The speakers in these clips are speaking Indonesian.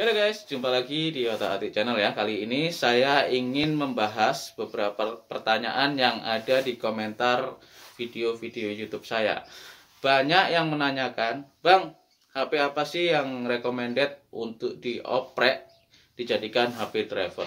Ya Halo guys, jumpa lagi di Otak Atik Channel ya. Kali ini saya ingin membahas beberapa pertanyaan yang ada di komentar video-video YouTube saya. Banyak yang menanyakan, "Bang, HP apa sih yang recommended untuk dioprek dijadikan HP driver?"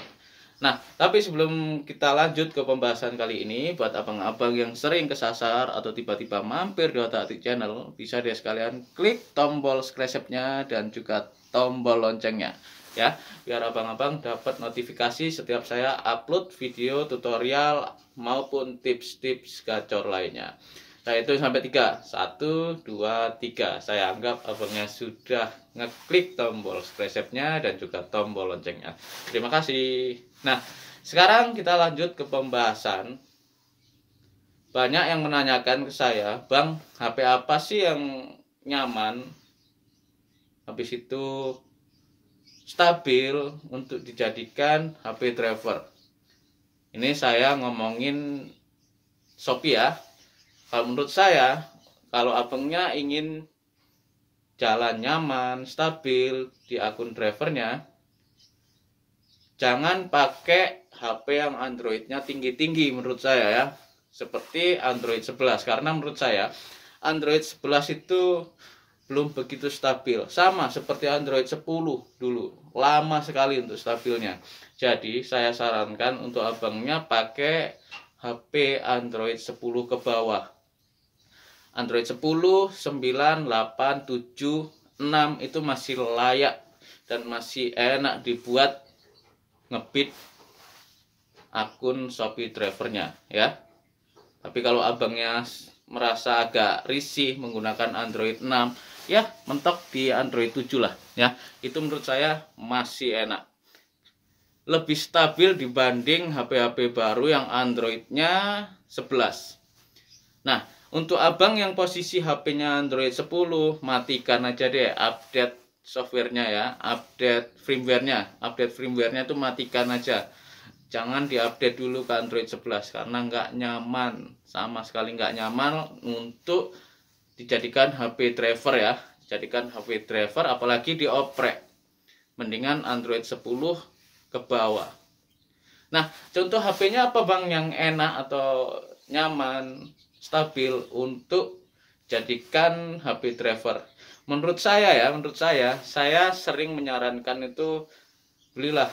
Nah, tapi sebelum kita lanjut ke pembahasan kali ini, buat abang-abang yang sering kesasar atau tiba-tiba mampir di Otak Atik Channel, bisa deh sekalian klik tombol subscribe-nya dan juga tombol loncengnya ya biar abang-abang dapat notifikasi setiap saya upload video tutorial maupun tips-tips gacor lainnya Nah itu sampai tiga satu dua tiga saya anggap abangnya sudah ngeklik tombol resepnya dan juga tombol loncengnya terima kasih nah sekarang kita lanjut ke pembahasan banyak yang menanyakan ke saya bang HP apa sih yang nyaman habis itu stabil untuk dijadikan HP driver ini saya ngomongin Shopee ya kalau menurut saya kalau abangnya ingin jalan nyaman stabil di akun drivernya jangan pakai HP yang Androidnya tinggi-tinggi menurut saya ya seperti Android 11 karena menurut saya Android 11 itu belum begitu stabil. Sama seperti Android 10 dulu. Lama sekali untuk stabilnya. Jadi saya sarankan untuk abangnya pakai HP Android 10 ke bawah. Android 10, 9, 8, 7, 6 itu masih layak dan masih enak dibuat ngebit akun Shopee drivernya ya. Tapi kalau abangnya merasa agak risih menggunakan Android 6 ya mentok di Android 7 lah ya itu menurut saya masih enak lebih stabil dibanding HP-HP baru yang Androidnya 11 nah untuk abang yang posisi HP-nya Android 10 matikan aja deh update softwarenya ya update firmwarenya, update firmwarenya nya itu matikan aja jangan diupdate dulu ke Android 11 karena nggak nyaman sama sekali nggak nyaman untuk dijadikan HP driver ya jadikan HP driver apalagi dioprek mendingan Android 10 ke bawah nah contoh HP-nya apa bang yang enak atau nyaman stabil untuk jadikan HP driver menurut saya ya menurut saya saya sering menyarankan itu belilah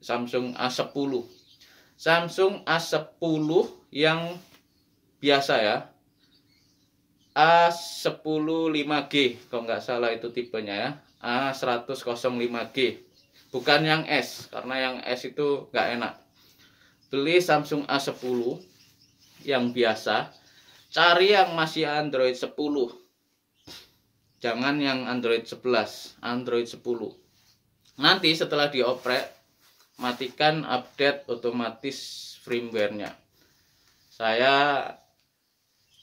Samsung A10 Samsung A10 yang biasa ya A105G kalau nggak salah itu tipenya ya A105G bukan yang S karena yang S itu nggak enak beli Samsung A10 yang biasa cari yang masih Android 10 jangan yang Android 11 Android 10 nanti setelah dioprek matikan update otomatis firmware-nya saya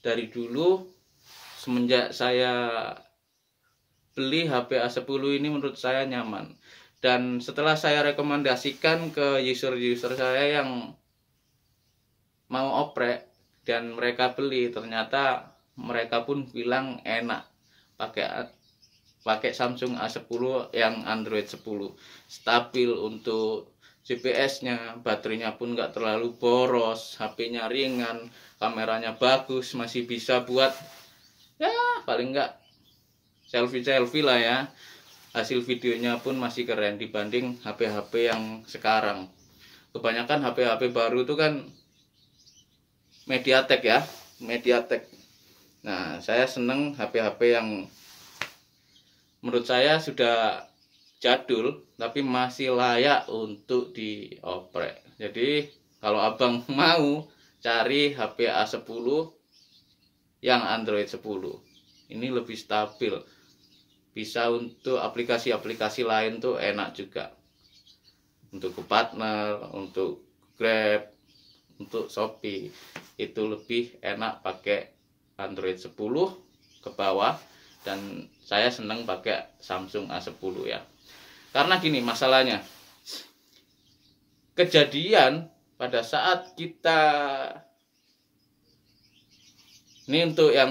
dari dulu semenjak saya beli HP A10 ini menurut saya nyaman dan setelah saya rekomendasikan ke user-user saya yang mau oprek dan mereka beli ternyata mereka pun bilang enak pakai pakai Samsung A10 yang Android 10 stabil untuk GPS-nya baterainya pun nggak terlalu boros HP-nya ringan kameranya bagus masih bisa buat ya paling enggak selfie selfie lah ya hasil videonya pun masih keren dibanding HP-HP yang sekarang kebanyakan HP-HP baru itu kan MediaTek ya MediaTek nah saya seneng HP-HP yang menurut saya sudah jadul tapi masih layak untuk dioprek jadi kalau abang mau cari HP A10 yang Android 10. Ini lebih stabil. Bisa untuk aplikasi-aplikasi lain tuh enak juga. Untuk ke partner, untuk Grab, untuk Shopee itu lebih enak pakai Android 10 ke bawah dan saya senang pakai Samsung A10 ya. Karena gini masalahnya. Kejadian pada saat kita ini untuk yang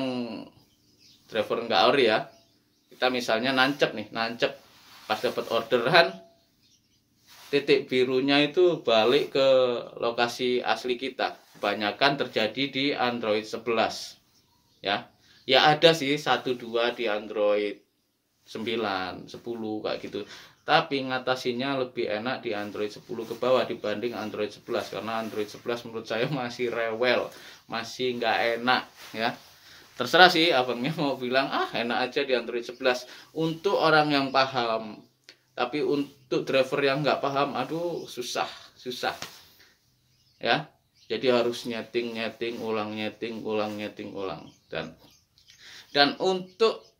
driver nggak ori ya. Kita misalnya nancep nih, nancep pas dapat orderan titik birunya itu balik ke lokasi asli kita. Kebanyakan terjadi di Android 11. Ya. Ya ada sih satu dua di Android 9, 10 kayak gitu tapi ngatasinya lebih enak di Android 10 ke bawah dibanding Android 11 karena Android 11 menurut saya masih rewel masih nggak enak ya terserah sih abangnya mau bilang ah enak aja di Android 11 untuk orang yang paham tapi untuk driver yang nggak paham aduh susah susah ya jadi harus nyeting nyeting ulang nyeting ulang nyeting ulang dan dan untuk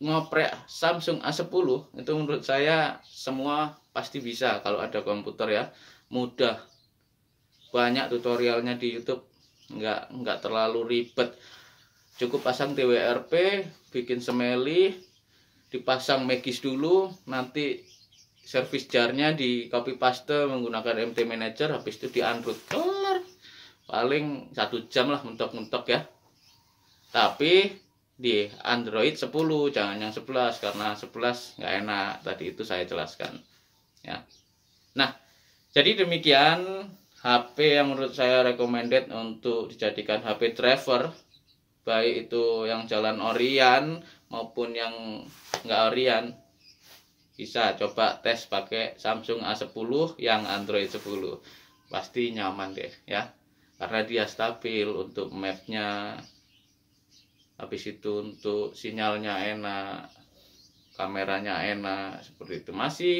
ngoprek Samsung A10 itu menurut saya semua pasti bisa kalau ada komputer ya mudah banyak tutorialnya di YouTube nggak nggak terlalu ribet cukup pasang TWRP bikin semeli dipasang magis dulu nanti service jarnya di copy paste menggunakan MT Manager habis itu di Android kelar paling satu jam lah mentok-mentok ya tapi di Android 10 jangan yang 11 karena 11 nggak enak tadi itu saya jelaskan ya nah jadi demikian HP yang menurut saya recommended untuk dijadikan HP driver baik itu yang jalan Orian maupun yang nggak Orian bisa coba tes pakai Samsung A10 yang Android 10 pasti nyaman deh ya karena dia stabil untuk mapnya habis itu untuk sinyalnya enak kameranya enak seperti itu masih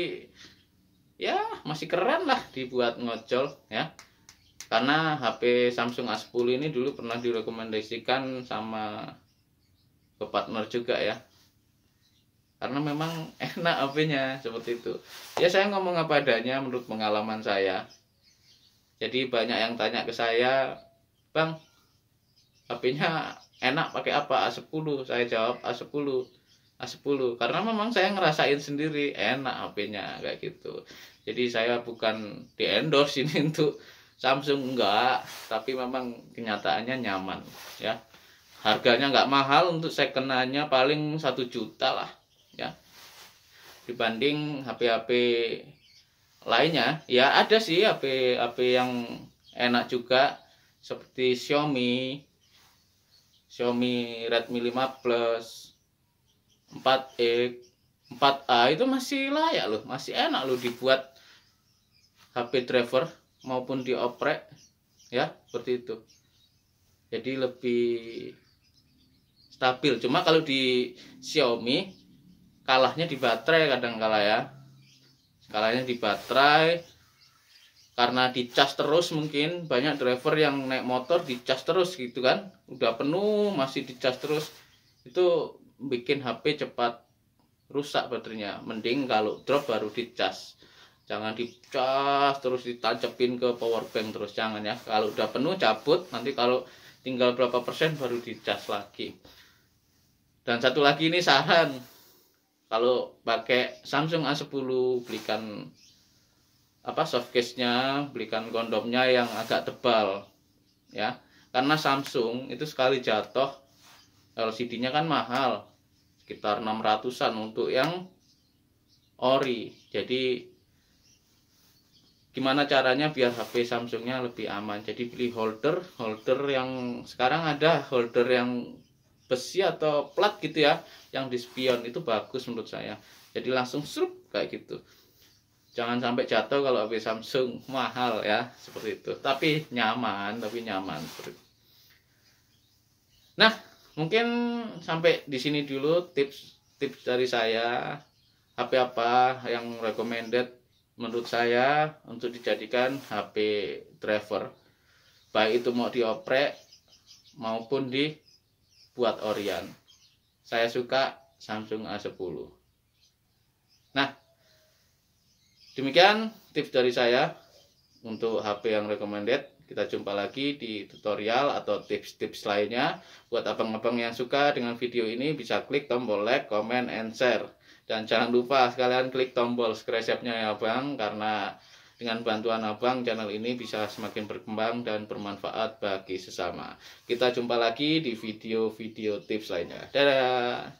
ya masih keren lah dibuat ngocol ya karena HP Samsung A10 ini dulu pernah direkomendasikan sama ke partner juga ya karena memang enak HP-nya seperti itu ya saya ngomong apa adanya menurut pengalaman saya jadi banyak yang tanya ke saya bang HP-nya enak pakai apa A10 saya jawab A10 A10 karena memang saya ngerasain sendiri enak HP-nya kayak gitu jadi saya bukan di endorse ini untuk Samsung enggak tapi memang kenyataannya nyaman ya harganya enggak mahal untuk saya kenanya paling satu juta lah ya dibanding HP-HP lainnya ya ada sih HP HP yang enak juga seperti Xiaomi Xiaomi Redmi 5 Plus 4X 4A itu masih layak loh masih enak loh dibuat HP driver maupun dioprek ya seperti itu jadi lebih stabil cuma kalau di Xiaomi kalahnya di baterai kadang kala ya kalahnya di baterai karena dicas terus mungkin banyak driver yang naik motor dicas terus gitu kan udah penuh masih dicas terus itu bikin HP cepat rusak baterainya mending kalau drop baru dicas jangan dicas terus ditancepin ke power bank terus jangan ya kalau udah penuh cabut nanti kalau tinggal berapa persen baru dicas lagi dan satu lagi ini saran kalau pakai Samsung A10 belikan apa softcase-nya, belikan kondomnya yang agak tebal. Ya. Karena Samsung itu sekali jatuh LCD-nya kan mahal. Sekitar 600-an untuk yang ori. Jadi gimana caranya biar HP Samsungnya lebih aman. Jadi pilih holder, holder yang sekarang ada holder yang besi atau plat gitu ya, yang di spion itu bagus menurut saya. Jadi langsung serup kayak gitu jangan sampai jatuh kalau HP Samsung mahal ya seperti itu tapi nyaman tapi nyaman nah mungkin sampai di sini dulu tips tips dari saya HP apa yang recommended menurut saya untuk dijadikan HP driver baik itu mau dioprek maupun dibuat Orion saya suka Samsung A10 nah Demikian tips dari saya untuk HP yang recommended. Kita jumpa lagi di tutorial atau tips-tips lainnya. Buat abang-abang yang suka dengan video ini bisa klik tombol like, comment, and share. Dan jangan lupa sekalian klik tombol subscribe-nya ya abang karena dengan bantuan abang channel ini bisa semakin berkembang dan bermanfaat bagi sesama. Kita jumpa lagi di video-video tips lainnya. Dadah!